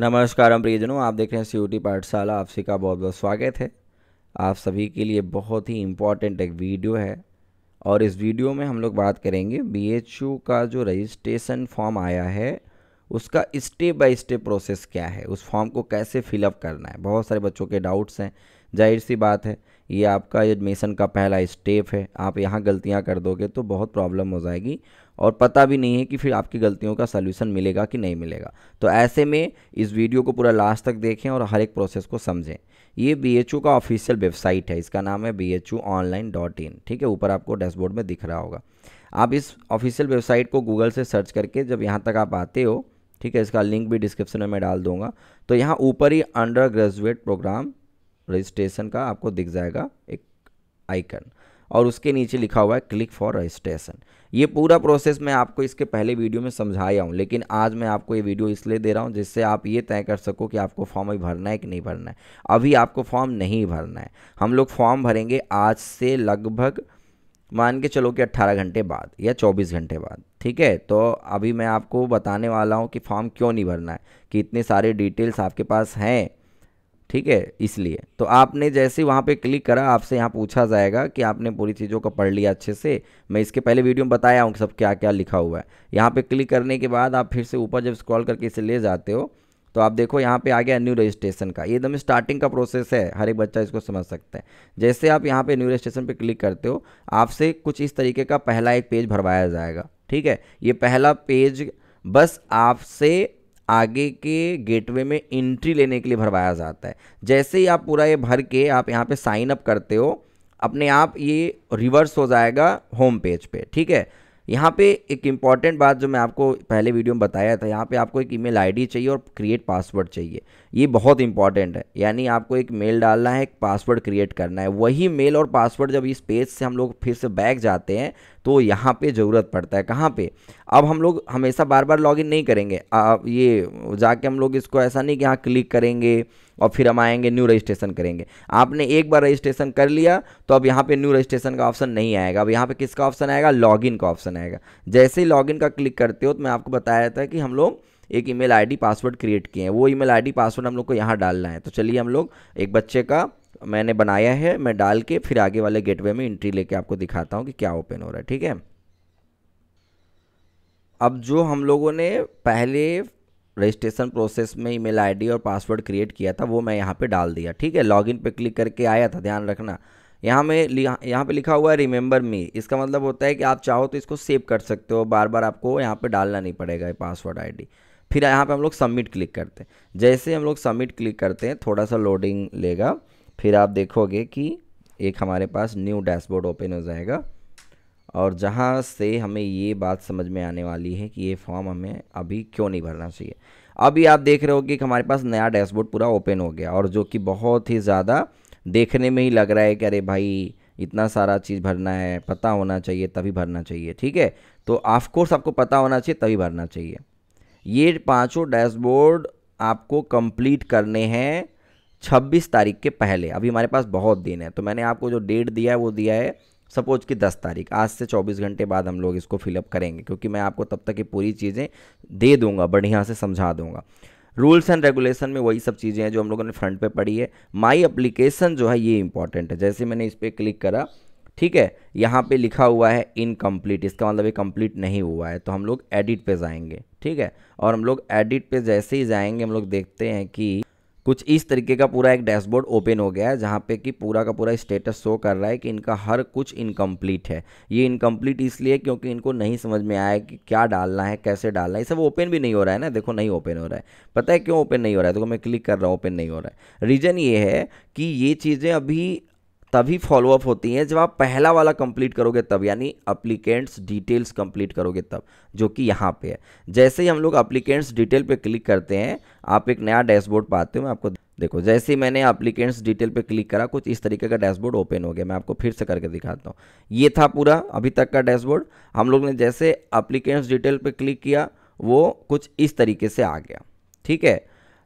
नमस्कार हम प्रियजनों आप देख रहे हैं सी पाठशाला आपसी का बहुत बहुत स्वागत है आप सभी के लिए बहुत ही इम्पॉर्टेंट एक वीडियो है और इस वीडियो में हम लोग बात करेंगे बी का जो रजिस्ट्रेशन फॉर्म आया है उसका स्टेप बाय स्टेप प्रोसेस क्या है उस फॉर्म को कैसे फिलअप करना है बहुत सारे बच्चों के डाउट्स हैं जाहिर सी बात है ये आपका एडमिशन का पहला स्टेप है आप यहाँ गलतियाँ कर दोगे तो बहुत प्रॉब्लम हो जाएगी और पता भी नहीं है कि फिर आपकी गलतियों का सलूशन मिलेगा कि नहीं मिलेगा तो ऐसे में इस वीडियो को पूरा लास्ट तक देखें और हर एक प्रोसेस को समझें ये बी का ऑफिशियल वेबसाइट है इसका नाम है बी एच ठीक है ऊपर आपको डैशबोर्ड में दिख रहा होगा आप इस ऑफिशियल वेबसाइट को गूगल से सर्च करके जब यहाँ तक आप आते हो ठीक है इसका लिंक भी डिस्क्रिप्शन में मैं डाल दूंगा तो यहाँ ऊपर ही अंडर ग्रेजुएट प्रोग्राम रजिस्ट्रेशन का आपको दिख जाएगा एक आइकन और उसके नीचे लिखा हुआ है क्लिक फॉर रजिस्ट्रेशन ये पूरा प्रोसेस मैं आपको इसके पहले वीडियो में समझाया हूँ लेकिन आज मैं आपको ये वीडियो इसलिए दे रहा हूँ जिससे आप ये तय कर सको कि आपको फॉर्म अभी भरना है कि नहीं भरना है अभी आपको फॉर्म नहीं भरना है हम लोग फॉर्म भरेंगे आज से लगभग मान के चलो कि 18 घंटे बाद या 24 घंटे बाद ठीक है तो अभी मैं आपको बताने वाला हूँ कि फॉर्म क्यों नहीं भरना है कि इतने सारे डिटेल्स आपके पास हैं ठीक है इसलिए तो आपने जैसे वहाँ पे क्लिक करा आपसे यहाँ पूछा जाएगा कि आपने पूरी चीज़ों को पढ़ लिया अच्छे से मैं इसके पहले वीडियो में बताया हूँ सब क्या क्या लिखा हुआ है यहाँ पे क्लिक करने के बाद आप फिर से ऊपर जब स्क्रॉल करके इसे ले जाते हो तो आप देखो यहाँ पे आ गया न्यू रजिस्ट्रेशन का ये एकदम स्टार्टिंग का प्रोसेस है हर एक बच्चा इसको समझ सकता है जैसे आप यहाँ पे न्यू रजिस्ट्रेशन पे क्लिक करते हो आपसे कुछ इस तरीके का पहला एक पेज भरवाया जाएगा ठीक है ये पहला पेज बस आपसे आगे के गेटवे में एंट्री लेने के लिए भरवाया जाता है जैसे ही आप पूरा ये भर के आप यहाँ पे साइन अप करते हो अपने आप ये रिवर्स हो जाएगा होम पेज पे ठीक है यहाँ पे एक इम्पॉर्टेंट बात जो मैं आपको पहले वीडियो में बताया था यहाँ पे आपको एक ईमेल आईडी चाहिए और क्रिएट पासवर्ड चाहिए ये बहुत इंपॉर्टेंट है यानी आपको एक मेल डालना है एक पासवर्ड क्रिएट करना है वही मेल और पासवर्ड जब इस पेज से हम लोग फिर से बैक जाते हैं तो यहाँ पे ज़रूरत पड़ता है कहाँ पे अब हम लोग हमेशा बार बार लॉगिन नहीं करेंगे अब ये जाके हम लोग इसको ऐसा नहीं कि यहाँ क्लिक करेंगे और फिर हम आएंगे न्यू रजिस्ट्रेशन करेंगे आपने एक बार रजिस्ट्रेशन कर लिया तो अब यहाँ पे न्यू रजिस्ट्रेशन का ऑप्शन नहीं आएगा अब यहाँ पे किसका ऑप्शन आएगा लॉगिन का ऑप्शन आएगा जैसे ही लॉगिन का क्लिक करते हो तो मैं आपको बताया था कि हम लोग एक ईमेल आईडी पासवर्ड क्रिएट किए हैं वो ईमेल आईडी पासवर्ड हम लोग को यहाँ डालना है तो चलिए हम लोग एक बच्चे का मैंने बनाया है मैं डाल के फिर आगे वाले गेटवे में इंट्री लेके आपको दिखाता हूँ कि क्या ओपन हो रहा है ठीक है अब जो हम लोगों ने पहले रजिस्ट्रेशन प्रोसेस में ईमेल आईडी और पासवर्ड क्रिएट किया था वो मैं यहाँ पे डाल दिया ठीक है लॉगिन पे क्लिक करके आया था ध्यान रखना यहाँ में यहाँ पे लिखा हुआ है रिमेंबर मी इसका मतलब होता है कि आप चाहो तो इसको सेव कर सकते हो बार बार आपको यहाँ पे डालना नहीं पड़ेगा पासवर्ड आईडी फिर यहाँ पे हम लोग सबमिट क्लिक करते हैं जैसे हम लोग सबमिट क्लिक करते हैं थोड़ा सा लोडिंग लेगा फिर आप देखोगे कि एक हमारे पास न्यू डैशबोर्ड ओपन हो जाएगा और जहाँ से हमें ये बात समझ में आने वाली है कि ये फॉर्म हमें अभी क्यों नहीं भरना चाहिए अभी आप देख रहे हो कि हमारे पास नया डैशबोर्ड पूरा ओपन हो गया और जो कि बहुत ही ज़्यादा देखने में ही लग रहा है कि अरे भाई इतना सारा चीज़ भरना है पता होना चाहिए तभी भरना चाहिए ठीक है तो ऑफकोर्स आपको पता होना चाहिए तभी भरना चाहिए ये पाँचों डैशबोर्ड आपको कंप्लीट करने हैं छब्बीस तारीख के पहले अभी हमारे पास बहुत दिन है तो मैंने आपको जो डेट दिया है वो दिया है सपोज कि 10 तारीख आज से 24 घंटे बाद हम लोग इसको फिलअप करेंगे क्योंकि मैं आपको तब तक ये पूरी चीज़ें दे दूंगा बढ़िया से समझा दूंगा रूल्स एंड रेगुलेशन में वही सब चीज़ें हैं जो हम लोगों ने फ्रंट पे पढ़ी है माई अप्लीकेशन जो है ये इंपॉर्टेंट है जैसे मैंने इस पर क्लिक करा ठीक है यहाँ पे लिखा हुआ है इनकम्प्लीट इसका मतलब ये कम्प्लीट नहीं हुआ है तो हम लोग एडिट पे जाएंगे ठीक है और हम लोग एडिट पे जैसे ही जाएंगे हम लोग देखते हैं कि कुछ इस तरीके का पूरा एक डैशबोर्ड ओपन हो गया है जहाँ पे कि पूरा का पूरा स्टेटस शो कर रहा है कि इनका हर कुछ इनकम्प्लीट है ये इनकम्प्लीट इसलिए क्योंकि इनको नहीं समझ में आया कि क्या डालना है कैसे डालना है सब ओपन भी नहीं हो रहा है ना देखो नहीं ओपन हो रहा है पता है क्यों ओपन नहीं हो रहा है देखो मैं क्लिक कर रहा हूँ ओपन नहीं हो रहा है रीज़न ये है कि ये चीज़ें अभी तभी फॉलोअप होती हैं जब आप पहला वाला कंप्लीट करोगे तब यानी अप्लीकेंट्स डिटेल्स कंप्लीट करोगे तब जो कि यहाँ पे है जैसे ही हम लोग अप्लीकेंट्स डिटेल पे क्लिक करते हैं आप एक नया डैशबोर्ड पाते हो मैं आपको देखो जैसे ही मैंने अप्लीकेंट्स डिटेल पे क्लिक करा कुछ इस तरीके का डैशबोर्ड ओपन हो गया मैं आपको फिर से करके दिखाता हूँ ये था पूरा अभी तक का डैशबोर्ड हम लोग ने जैसे अप्लीकेंट्स डिटेल पर क्लिक किया वो कुछ इस तरीके से आ गया ठीक है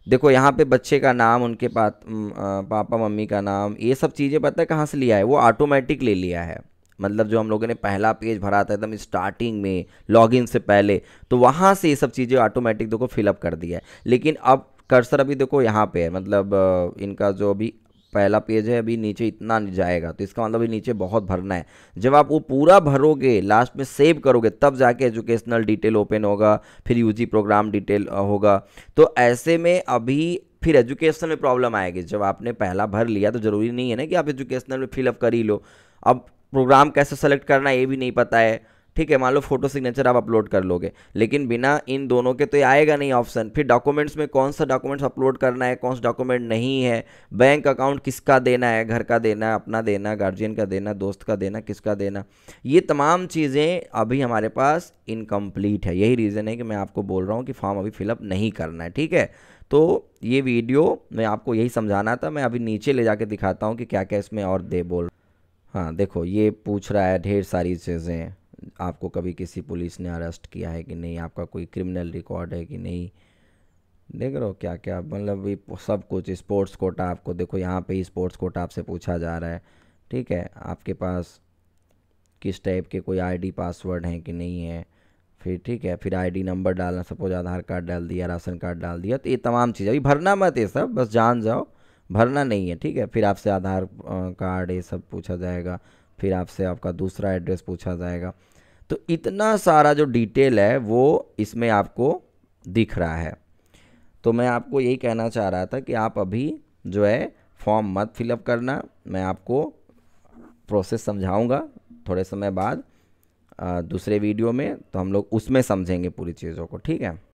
देखो यहाँ पे बच्चे का नाम उनके पा, पापा मम्मी का नाम ये सब चीज़ें पता है कहाँ से लिया है वो ऑटोमेटिक ले लिया है मतलब जो हम लोगों ने पहला पेज भरा था एकदम स्टार्टिंग में लॉगिन से पहले तो वहाँ से ये सब चीज़ें ऑटोमेटिक देखो फिलअप कर दिया है लेकिन अब कर्सर अभी देखो यहाँ पे है मतलब इनका जो अभी पहला पेज है अभी नीचे इतना जाएगा तो इसका मतलब नीचे बहुत भरना है जब आप वो पूरा भरोगे लास्ट में सेव करोगे तब जाके एजुकेशनल डिटेल ओपन होगा फिर यूजी प्रोग्राम डिटेल होगा तो ऐसे में अभी फिर एजुकेशन में प्रॉब्लम आएगी जब आपने पहला भर लिया तो ज़रूरी नहीं है ना कि आप एजुकेशनल में फिलअप कर ही लो अब प्रोग्राम कैसे सेलेक्ट करना ये भी नहीं पता है ठीक है मान लो फोटो सिग्नेचर आप अपलोड कर लोगे लेकिन बिना इन दोनों के तो ये आएगा नहीं ऑप्शन फिर डॉक्यूमेंट्स में कौन सा डॉक्यूमेंट्स अपलोड करना है कौन सा डॉक्यूमेंट नहीं है बैंक अकाउंट किसका देना है घर का देना है अपना देना गार्जियन का देना दोस्त का देना किसका देना ये तमाम चीज़ें अभी हमारे पास इनकम्प्लीट है यही रीज़न है कि मैं आपको बोल रहा हूँ कि फॉर्म अभी फिलअप नहीं करना है ठीक है तो ये वीडियो मैं आपको यही समझाना था मैं अभी नीचे ले जाके दिखाता हूँ कि क्या क्या इसमें और दे बोल हाँ देखो ये पूछ रहा है ढेर सारी चीज़ें आपको कभी किसी पुलिस ने अरेस्ट किया है कि नहीं आपका कोई क्रिमिनल रिकॉर्ड है कि नहीं देख रहे हो क्या क्या मतलब भी सब कुछ स्पोर्ट्स कोटा आपको देखो यहाँ पे ही स्पोर्ट्स कोटा आपसे पूछा जा रहा है ठीक है आपके पास किस टाइप के कोई आईडी पासवर्ड हैं कि नहीं है फिर ठीक है फिर आईडी नंबर डालना सपोज आधार कार्ड डाल दिया राशन कार्ड डाल दिया तो ये तमाम चीज़ें अभी भरना मत ये सब बस जान जाओ भरना नहीं है ठीक है फिर आपसे आधार कार्ड ये सब पूछा जाएगा फिर आपसे आपका दूसरा एड्रेस पूछा जाएगा तो इतना सारा जो डिटेल है वो इसमें आपको दिख रहा है तो मैं आपको यही कहना चाह रहा था कि आप अभी जो है फॉर्म मत फिलअप करना मैं आपको प्रोसेस समझाऊंगा थोड़े समय बाद दूसरे वीडियो में तो हम लोग उसमें समझेंगे पूरी चीज़ों को ठीक है